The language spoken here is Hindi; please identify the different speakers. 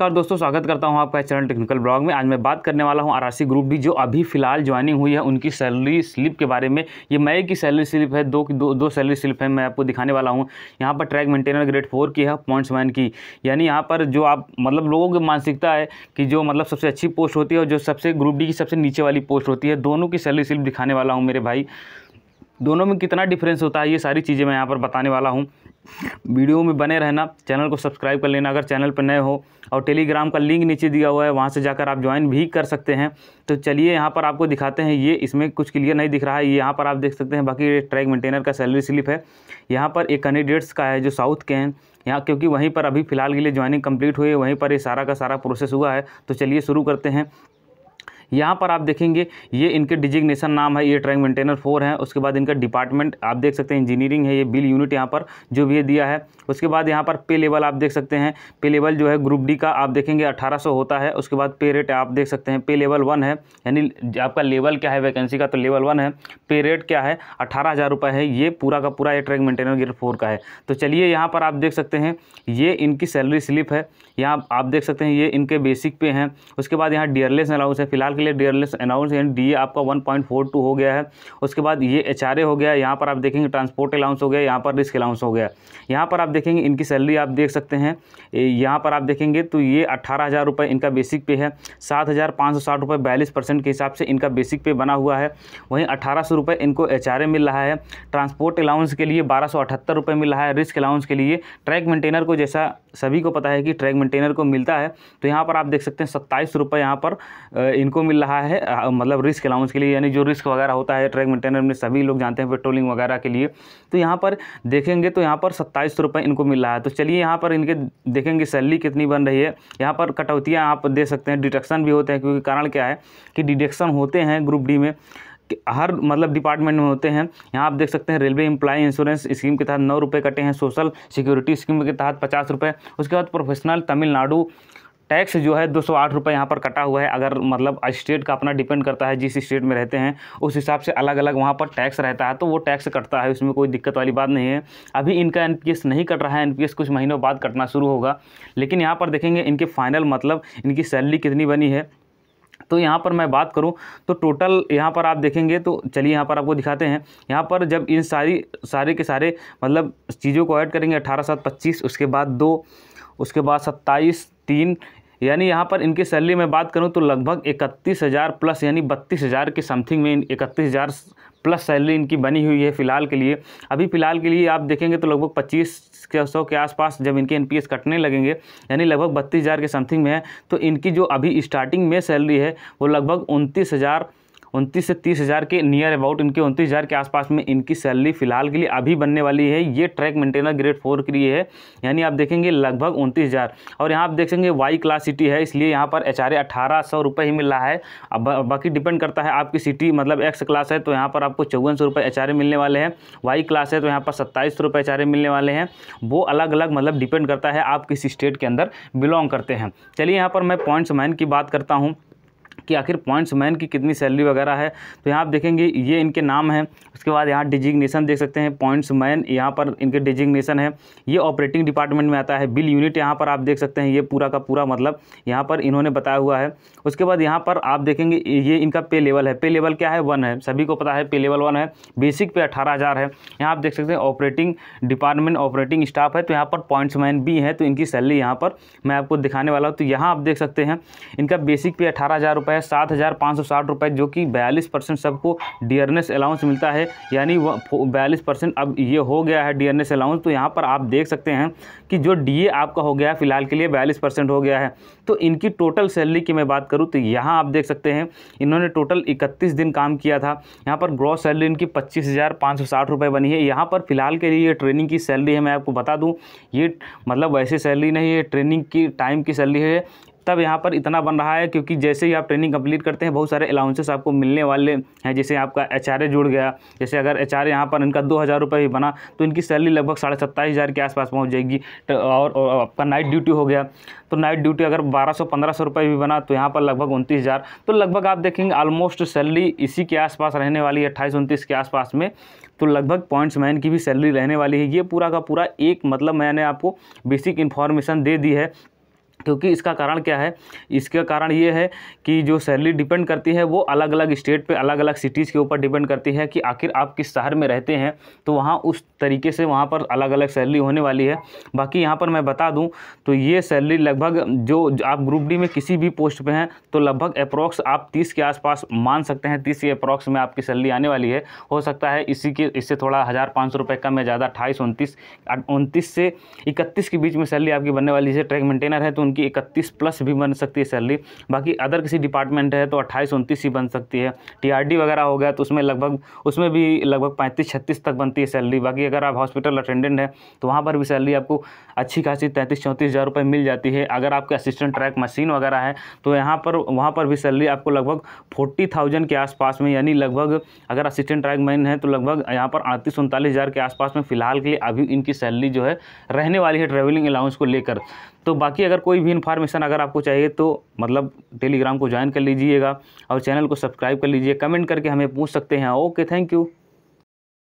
Speaker 1: नमस्कार दोस्तों स्वागत करता हूं आपका चैनल टेक्निकल ब्लॉग में आज मैं बात करने वाला हूं आरआरसी ग्रुप डी जो अभी फिलहाल ज्वाइनिंग हुई है उनकी सैलरी स्लिप के बारे में ये मई की सैलरी स्लिप है दो दो, दो सैलरी स्लिप है मैं आपको दिखाने वाला हूं यहां पर ट्रैक मेंटेनर ग्रेड फोर की है पॉइंट्स वन की यानी यहाँ पर जो आप मतलब लोगों की मानसिकता है कि जो मतलब सबसे अच्छी पोस्ट होती है और जो सबसे ग्रुप डी की सबसे नीचे वाली पोस्ट होती है दोनों की सैलरी स्लिप दिखाने वाला हूँ मेरे भाई दोनों में कितना डिफरेंस होता है ये सारी चीज़ें मैं यहाँ पर बताने वाला हूँ वीडियो में बने रहना चैनल को सब्सक्राइब कर लेना अगर चैनल पर नए हो और टेलीग्राम का लिंक नीचे दिया हुआ है वहाँ से जाकर आप ज्वाइन भी कर सकते हैं तो चलिए यहाँ पर आपको दिखाते हैं ये इसमें कुछ क्लियर नहीं दिख रहा है ये यहाँ पर आप देख सकते हैं बाकी ट्रैक मेंटेनर का सैलरी स्लिप है यहाँ पर एक कैंडिडेट्स का है जो साउथ के हैं यहाँ क्योंकि वहीं पर अभी फ़िलहाल के लिए ज्वाइनिंग कम्प्लीट हुई है वहीं पर ये सारा का सारा प्रोसेस हुआ है तो चलिए शुरू करते हैं यहाँ पर आप देखेंगे ये इनके डिजिग्नेशन नाम है ये ट्रैक मेंटेनर फोर है उसके बाद इनका डिपार्टमेंट आप देख सकते हैं इंजीनियरिंग है ये बिल यूनिट यहाँ पर जो भी ये दिया है उसके बाद यहाँ पर पे लेवल आप देख सकते हैं पे लेवल जो है ग्रुप डी का आप देखेंगे अठारह होता है उसके बाद पे रेट आप देख सकते हैं पे लेवल वन है यानी आपका लेवल क्या है वैकेंसी का तो लेवल वन है पे रेट क्या है अठारह हज़ार रुपये है ये पूरा का पूरा ये ट्रैक मेंटेनर ग्रेड फोर का है तो चलिए यहाँ पर आप देख सकते हैं ये इनकी सैलरी स्लिप है यहाँ आप देख सकते हैं ये इनके बेसिक पे हैं उसके बाद यहाँ डियरलेस अलाउंस है फिलहाल के लिए डीएलएस अनाउंस यानी डी आपका 1.42 हो गया है उसके बाद ये एच हो गया यहाँ पर आप देखेंगे ट्रांसपोर्ट अलाउंस हो गया यहाँ पर रिस्क अलाउंस हो गया यहाँ पर आप देखेंगे इनकी सैलरी आप देख सकते हैं यहाँ पर आप देखेंगे तो ये अट्ठारह हज़ार रुपये इनका बेसिक पे है सात हज़ार पाँच सौ साठ रुपये बयालीस परसेंट के हिसाब से इनका बेसिक पे बना हुआ है वहीं अट्ठारह सौ रुपये इनको एच मिल रहा है ट्रांसपोर्ट अलाउंस के लिए बारह सौ अठहत्तर रुपये मिल रहा है रिस्क अलाउंस के लिए ट्रैक मेंटेनर को जैसा सभी को पता है कि ट्रैक मेंटेनर को मिलता है तो यहाँ पर आप देख सकते हैं सत्ताईस रुपये यहाँ पर इनको मिल रहा है मतलब रिस्क अलाउंस के लिए यानी जो रिस्क वगैरह होता है ट्रैक मेंटेनर में सभी लोग जानते हैं पेट्रोलिंग वगैरह के लिए तो यहाँ पर देखेंगे तो यहाँ पर सत्ताईस रुपये इनको मिल रहा है तो चलिए यहाँ पर इनके देखेंगे सैलरी कितनी बन रही है यहाँ पर कटौतियाँ आप दे सकते हैं डिडक्शन भी होते हैं क्योंकि कारण क्या है कि डिडक्शन होते हैं ग्रुप डी में हर मतलब डिपार्टमेंट में होते हैं यहाँ आप देख सकते हैं रेलवे इम्प्लाई इंश्योरेंस स्कीम के तहत नौ रुपये कटे हैं सोशल सिक्योरिटी स्कीम के तहत पचास रुपये उसके बाद प्रोफेशनल तमिलनाडु टैक्स जो है दो सौ आठ रुपये यहाँ पर कटा हुआ है अगर मतलब स्टेट का अपना डिपेंड करता है जिस स्टेट में रहते हैं उस हिसाब से अलग अलग वहाँ पर टैक्स रहता है तो वो टैक्स कटता है उसमें कोई दिक्कत वाली बात नहीं है अभी इनका एन नहीं कट रहा है एन कुछ महीनों बाद कटना शुरू होगा लेकिन यहाँ पर देखेंगे इनके फाइनल मतलब इनकी सैलरी कितनी बनी है तो यहाँ पर मैं बात करूँ तो टोटल यहाँ पर आप देखेंगे तो चलिए यहाँ पर आपको दिखाते हैं यहाँ पर जब इन सारी सारे के सारे मतलब चीज़ों को ऐड करेंगे अठारह सात पच्चीस उसके बाद दो उसके बाद सत्ताईस तीन यानी यहाँ पर इनकी सैलरी में बात करूँ तो लगभग इकतीस हज़ार प्लस यानी बत्तीस हज़ार के समथिंग में इकतीस हज़ार प्लस सैलरी इनकी बनी हुई है फ़िलहाल के लिए अभी फ़िलहाल के लिए आप देखेंगे तो लगभग पच्चीस सौ के आसपास जब इनके एन कटने लगेंगे यानी लगभग बत्तीस हज़ार के समथिंग में है तो इनकी जो अभी स्टार्टिंग में सैलरी है वो लगभग उनतीस हज़ार उनतीस से तीस हज़ार के नियर अबाउट इनके उनतीस हज़ार के आसपास में इनकी सैलरी फिलहाल के लिए अभी बनने वाली है ये ट्रैक मेंटेनर ग्रेड फोर के लिए है यानी आप देखेंगे लगभग उनतीस हज़ार और यहाँ आप देखेंगे वाई क्लास सिटी है इसलिए यहाँ पर एच आर अठारह सौ रुपये ही मिल रहा है अब बाकी डिपेंड करता है आपकी सिटी मतलब एक्स क्लास है तो यहाँ पर आपको चौवन सौ रुपये एच आर मिलने वाले हैं वाई क्लास है तो यहाँ पर सत्ताईस सौ रुपये एच मिलने वाले हैं वो अलग अलग मतलब डिपेंड करता है आप किस स्टेट के अंदर बिलोंग करते हैं चलिए यहाँ पर मैं पॉइंट्स मैन की बात करता हूँ कि आखिर पॉइंट्स मैन की कितनी सैलरी वगैरह है तो यहाँ आप देखेंगे ये इनके नाम है उसके बाद यहाँ डिजिग्नेशन देख सकते हैं पॉइंट्स मैन यहाँ पर इनके डिजिग्नेशन है ये ऑपरेटिंग डिपार्टमेंट में आता है बिल यूनिट यहाँ पर आप देख सकते हैं ये पूरा का पूरा मतलब यहाँ पर इन्होंने बताया हुआ है उसके बाद यहाँ पर आप देखेंगे ये इनका पे लेवल है पे लेवल क्या है वन है सभी को पता है पे लेवल वन है बेसिक पे अठारह हज़ार है यहाँ आप देख सकते हैं ऑपरेटिंग डिपार्टमेंट ऑपरेटिंग स्टाफ है तो यहाँ पर पॉइंट्स मैन भी हैं तो इनकी सैलरी यहाँ पर मैं आपको दिखाने वाला हूँ तो यहाँ आप देख सकते हैं इनका बेसिक पे अठारह हज़ार रुपये है सात हज़ार पाँच सौ साठ रुपये जो कि बयालीस परसेंट सबको डियरनेस अलाउंस मिलता है यानी बयालीस परसेंट अब ये हो गया है डियरनेस अलाउंस तो यहाँ पर आप देख सकते हैं कि जो डी आपका हो गया है फिलहाल के लिए बयालीस परसेंट हो गया है तो इनकी टोटल सैलरी की मैं बात करूँ तो यहाँ आप देख सकते हैं इन्होंने टोटल इकतीस दिन काम किया था यहाँ पर ग्रॉस सैलरी इनकी पच्चीस हज़ार पाँच सौ साठ बनी है यहाँ पर फिलहाल के लिए ट्रेनिंग की सैलरी है मैं आपको बता दूँ ये मतलब वैसे सैलरी नहीं है ट्रेनिंग की टाइम की सैलरी है तब यहाँ पर इतना बन रहा है क्योंकि जैसे ही आप ट्रेनिंग कंप्लीट करते हैं बहुत सारे अलाउंसेस आपको मिलने वाले हैं जैसे आपका एच जुड़ गया जैसे अगर एच आर यहाँ पर इनका दो हज़ार रुपये ही बना तो इनकी सैलरी लगभग साढ़े सत्ताईस हज़ार के आसपास पहुँच जाएगी तो और, और आपका नाइट ड्यूटी हो गया तो नाइट ड्यूटी अगर बारह सौ पंद्रह सौ रुपये भी बना तो यहाँ पर लगभग उनतीस हज़ार तो लगभग आप देखेंगे ऑलमोस्ट सैलरी इसी के आसपास रहने वाली है अट्ठाईस उनतीस के आसपास में तो लगभग पॉइंट्स मैन की भी सैलरी रहने वाली है ये पूरा का पूरा एक मतलब मैंने आपको बेसिक इन्फॉर्मेशन दे दी है क्योंकि इसका कारण क्या है इसका कारण ये है कि जो सैलरी डिपेंड करती है वो अलग अलग स्टेट पे अलग अलग सिटीज़ के ऊपर डिपेंड करती है कि आखिर आप किस शहर में रहते हैं तो वहाँ उस तरीके से वहाँ पर अलग अलग सैलरी होने वाली है बाकी यहाँ पर मैं बता दूँ तो ये सैलरी लगभग जो, आप ग्रुप डी में किसी भी पोस्ट पर हैं तो लगभग अप्रॉक्स आप तीस के आसपास मान सकते हैं तीस के अप्रॉक्स में आपकी सैलरी आने वाली है हो सकता है इसी के इससे थोड़ा हज़ार पाँच सौ रुपये कम या ज़्यादा अट्ठाईस उनतीस उनतीस से इकतीस के बीच में सैलरी आपकी बनने वाली है ट्रैक मेंटेनर है तो उनकी इकतीस प्लस भी बन सकती है सैलरी बाकी अदर किसी डिपार्टमेंट है तो अट्ठाईस उनतीस ही बन सकती है टीआरडी वगैरह हो गया तो उसमें लगभग उसमें भी लगभग पैंतीस छत्तीस तक बनती है सैलरी बाकी अगर आप हॉस्पिटल अटेंडेंट हैं तो वहाँ पर भी सैलरी आपको अच्छी खासी तैंतीस चौंतीस हज़ार रुपये मिल जाती है अगर आपके असिस्टेंट ट्रैक मशीन वगैरह है तो यहाँ पर वहाँ पर भी सैलरी आपको लगभग फोर्टी थाउजेंड के आसपास में यानी लगभग अगर असिस्टेंट ट्रैक मैन है तो लगभग यहाँ पर अड़तीस उनतालीस हज़ार के आसपास में फ़िलहाल के लिए अभी इनकी सैलरी जो है रहने वाली है ट्रैवलिंग अलाउंस को लेकर तो बाकी अगर कोई कोई भी इन्फॉर्मेशन अगर आपको चाहिए तो मतलब टेलीग्राम को ज्वाइन कर लीजिएगा और चैनल को सब्सक्राइब कर लीजिए कमेंट करके हमें पूछ सकते हैं ओके थैंक यू